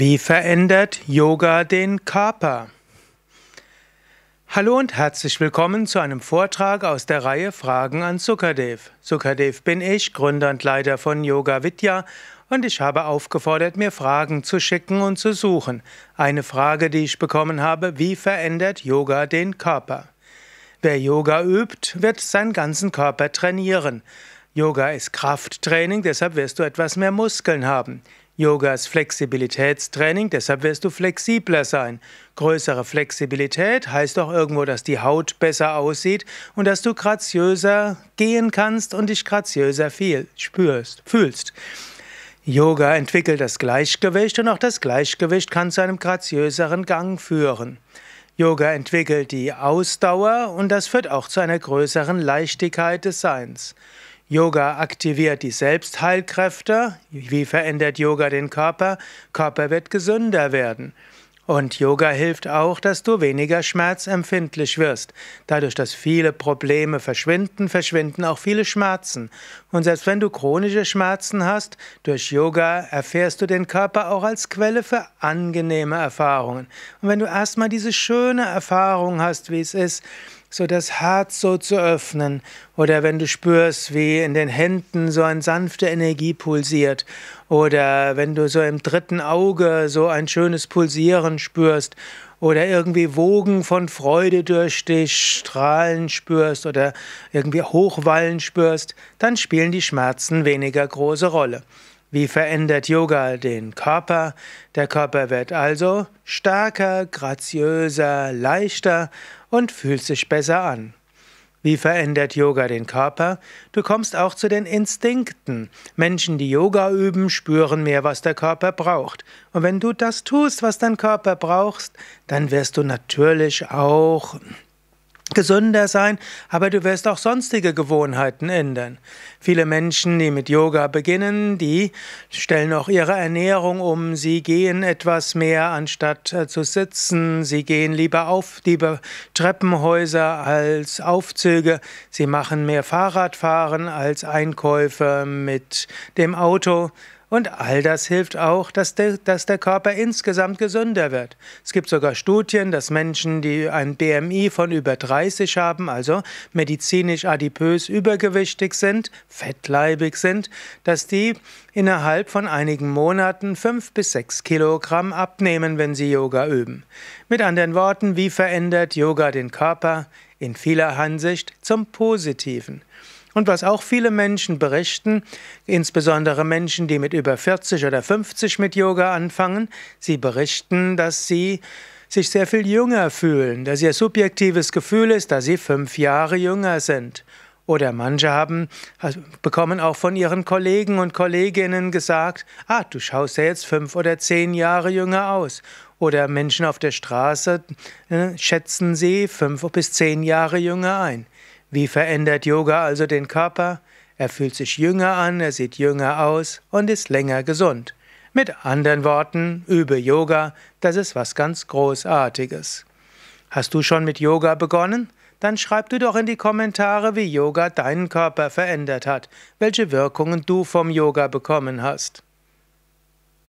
Wie verändert Yoga den Körper? Hallo und herzlich willkommen zu einem Vortrag aus der Reihe Fragen an Sukadev. Sukadev bin ich, Gründer und Leiter von Yoga Vidya und ich habe aufgefordert, mir Fragen zu schicken und zu suchen. Eine Frage, die ich bekommen habe, wie verändert Yoga den Körper? Wer Yoga übt, wird seinen ganzen Körper trainieren. Yoga ist Krafttraining, deshalb wirst du etwas mehr Muskeln haben. Yoga ist Flexibilitätstraining, deshalb wirst du flexibler sein. Größere Flexibilität heißt auch irgendwo, dass die Haut besser aussieht und dass du graziöser gehen kannst und dich graziöser viel spürst, fühlst. Yoga entwickelt das Gleichgewicht und auch das Gleichgewicht kann zu einem graziöseren Gang führen. Yoga entwickelt die Ausdauer und das führt auch zu einer größeren Leichtigkeit des Seins. Yoga aktiviert die Selbstheilkräfte. Wie verändert Yoga den Körper? Körper wird gesünder werden. Und Yoga hilft auch, dass du weniger schmerzempfindlich wirst. Dadurch, dass viele Probleme verschwinden, verschwinden auch viele Schmerzen. Und selbst wenn du chronische Schmerzen hast, durch Yoga erfährst du den Körper auch als Quelle für angenehme Erfahrungen. Und wenn du erstmal diese schöne Erfahrung hast, wie es ist, so das Herz so zu öffnen oder wenn du spürst, wie in den Händen so eine sanfte Energie pulsiert oder wenn du so im dritten Auge so ein schönes Pulsieren spürst oder irgendwie Wogen von Freude durch dich strahlen spürst oder irgendwie hochwallen spürst, dann spielen die Schmerzen weniger große Rolle. Wie verändert Yoga den Körper? Der Körper wird also stärker, graziöser, leichter und fühlst dich besser an. Wie verändert Yoga den Körper? Du kommst auch zu den Instinkten. Menschen, die Yoga üben, spüren mehr, was der Körper braucht. Und wenn du das tust, was dein Körper brauchst, dann wirst du natürlich auch gesünder sein, aber du wirst auch sonstige Gewohnheiten ändern. Viele Menschen, die mit Yoga beginnen, die stellen auch ihre Ernährung um, sie gehen etwas mehr anstatt äh, zu sitzen, sie gehen lieber auf lieber Treppenhäuser als Aufzüge, sie machen mehr Fahrradfahren als Einkäufe mit dem Auto. Und all das hilft auch, dass der, dass der Körper insgesamt gesünder wird. Es gibt sogar Studien, dass Menschen, die ein BMI von über 30 haben, also medizinisch adipös übergewichtig sind, fettleibig sind, dass die innerhalb von einigen Monaten fünf bis sechs Kilogramm abnehmen, wenn sie Yoga üben. Mit anderen Worten, wie verändert Yoga den Körper? In vieler Hinsicht zum Positiven. Und was auch viele Menschen berichten, insbesondere Menschen, die mit über 40 oder 50 mit Yoga anfangen, sie berichten, dass sie sich sehr viel jünger fühlen, dass ihr subjektives Gefühl ist, dass sie fünf Jahre jünger sind. Oder manche haben, also bekommen auch von ihren Kollegen und Kolleginnen gesagt, ah, du schaust ja jetzt fünf oder zehn Jahre jünger aus. Oder Menschen auf der Straße ne, schätzen sie fünf bis zehn Jahre jünger ein. Wie verändert Yoga also den Körper? Er fühlt sich jünger an, er sieht jünger aus und ist länger gesund. Mit anderen Worten, übe Yoga, das ist was ganz Großartiges. Hast du schon mit Yoga begonnen? Dann schreib du doch in die Kommentare, wie Yoga deinen Körper verändert hat, welche Wirkungen du vom Yoga bekommen hast.